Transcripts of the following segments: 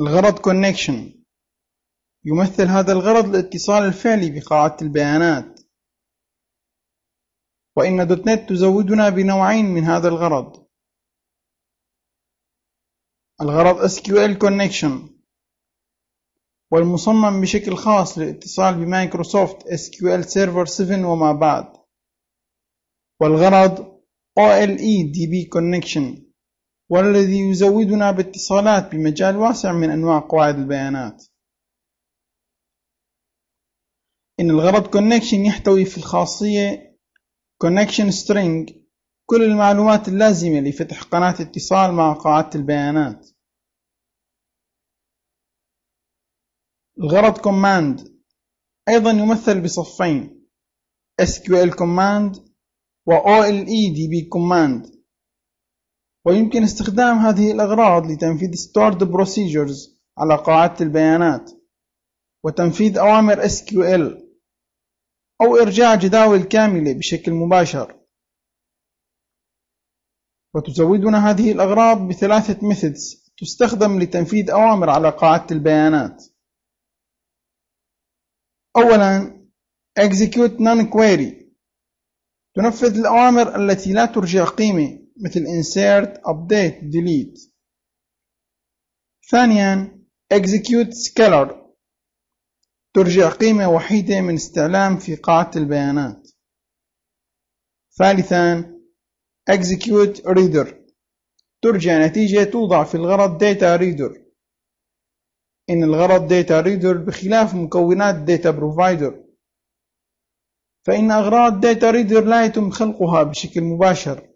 الغرض Connection يمثل هذا الغرض الاتصال الفعلي بقاعدة البيانات وإن دوت نت تزودنا بنوعين من هذا الغرض الغرض SQL Connection والمصمم بشكل خاص للاتصال بمايكروسوفت SQL Server 7 وما بعد والغرض OLE DB Connection والذي يزودنا باتصالات بمجال واسع من أنواع قواعد البيانات إن الغرض connection يحتوي في الخاصية connection string كل المعلومات اللازمة لفتح قناة اتصال مع قاعدة البيانات الغرض command أيضا يمثل بصفين SQL command و OLEDB command ويمكن استخدام هذه الأغراض لتنفيذ stored procedures على قاعدة البيانات وتنفيذ أوامر SQL أو إرجاع جداول كاملة بشكل مباشر وتزودنا هذه الأغراض بثلاثة methods تستخدم لتنفيذ أوامر على قاعدة البيانات أولا execute non query تنفذ الأوامر التي لا ترجع قيمة مثل insert, update, delete. ثانيا execute scalar ترجع قيمة وحيدة من استعلام في قاعدة البيانات. ثالثا execute reader ترجع نتيجة توضع في الغرض data reader إن الغرض data reader بخلاف مكونات data provider فإن أغراض data reader لا يتم خلقها بشكل مباشر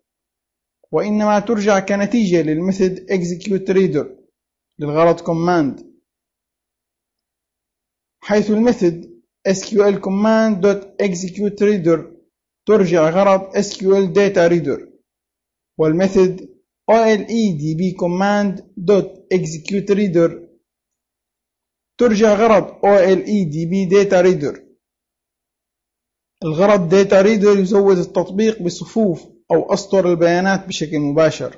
وإنما ترجع كنتيجة للميثود execute reader للغرض command حيث الميثود sql command.execute reader ترجع غرض sql data reader والميثود OLEDB command.execute reader ترجع غرض OLEDB data reader الغرض data reader يزود التطبيق بصفوف أو أسطر البيانات بشكل مباشر